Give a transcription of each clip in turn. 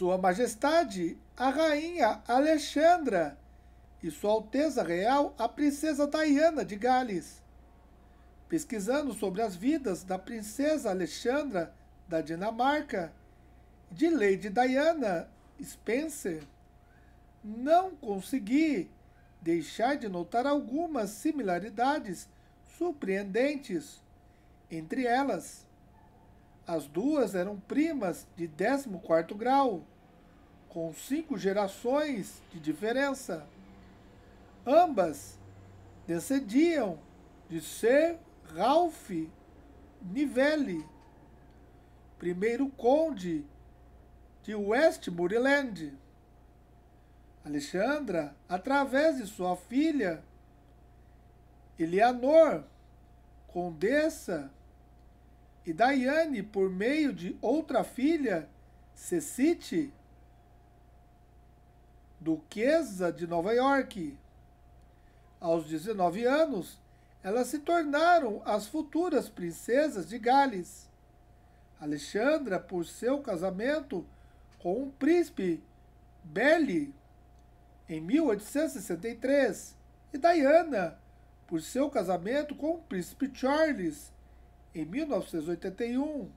Sua Majestade, a Rainha Alexandra e Sua Alteza Real, a Princesa Diana de Gales. Pesquisando sobre as vidas da Princesa Alexandra da Dinamarca, de Lady Diana Spencer, não consegui deixar de notar algumas similaridades surpreendentes entre elas. As duas eram primas de 14 grau, com cinco gerações de diferença. Ambas descendiam de Sir Ralph Nivelli, primeiro conde de Westmoreland. Alexandra, através de sua filha Eleanor, condessa e Daiane, por meio de outra filha, Cecite, duquesa de Nova York. Aos 19 anos, elas se tornaram as futuras princesas de Gales. Alexandra, por seu casamento com o príncipe Belle, em 1863, e Diana, por seu casamento com o príncipe Charles, em 1981,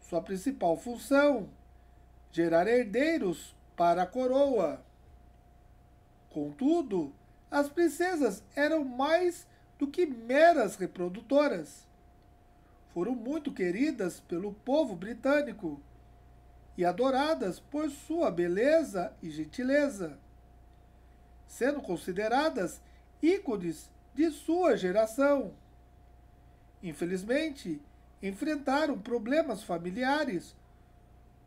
sua principal função, gerar herdeiros para a coroa. Contudo, as princesas eram mais do que meras reprodutoras. Foram muito queridas pelo povo britânico e adoradas por sua beleza e gentileza, sendo consideradas ícones de sua geração. Infelizmente, enfrentaram problemas familiares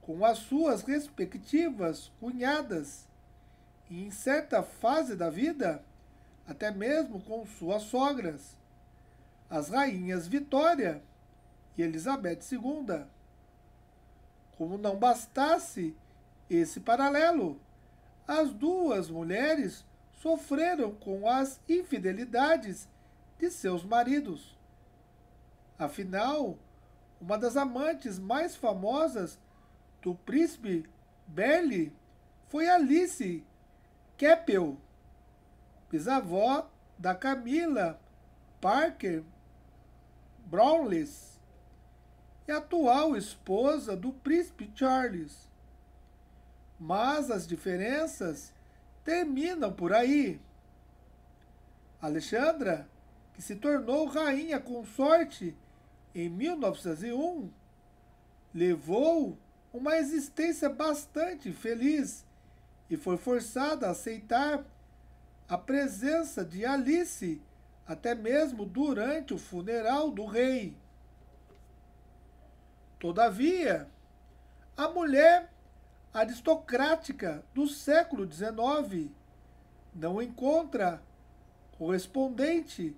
com as suas respectivas cunhadas e, em certa fase da vida, até mesmo com suas sogras, as rainhas Vitória e Elizabeth II. Como não bastasse esse paralelo, as duas mulheres sofreram com as infidelidades de seus maridos. Afinal, uma das amantes mais famosas do príncipe Belle foi Alice Keppel, bisavó da Camila Parker Brownless e atual esposa do príncipe Charles. Mas as diferenças terminam por aí. Alexandra, que se tornou rainha consorte em 1901, levou uma existência bastante feliz e foi forçada a aceitar a presença de Alice até mesmo durante o funeral do rei. Todavia, a mulher aristocrática do século XIX não encontra correspondente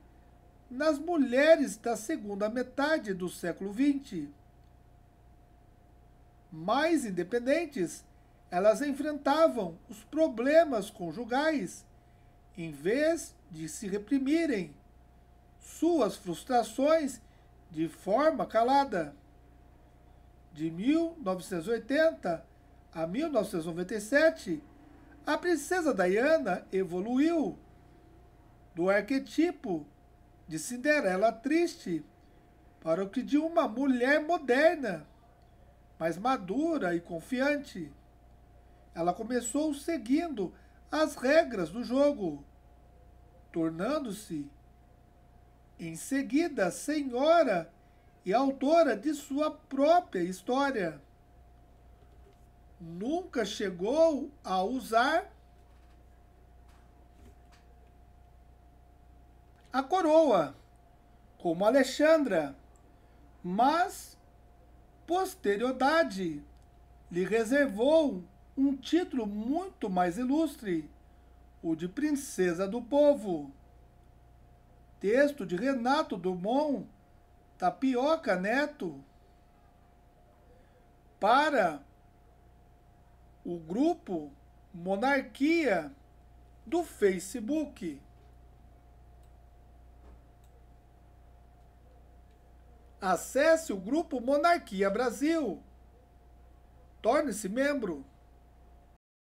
nas mulheres da segunda metade do século XX. Mais independentes, elas enfrentavam os problemas conjugais em vez de se reprimirem suas frustrações de forma calada. De 1980 a 1997, a princesa Diana evoluiu do arquetipo de Cinderela triste para o que de uma mulher moderna, mais madura e confiante. Ela começou seguindo as regras do jogo, tornando-se em seguida senhora e autora de sua própria história. Nunca chegou a usar a coroa, como Alexandra, mas posterioridade lhe reservou um título muito mais ilustre, o de Princesa do Povo. Texto de Renato Dumont, Tapioca Neto. Para o grupo Monarquia do Facebook. Acesse o grupo Monarquia Brasil. Torne-se membro.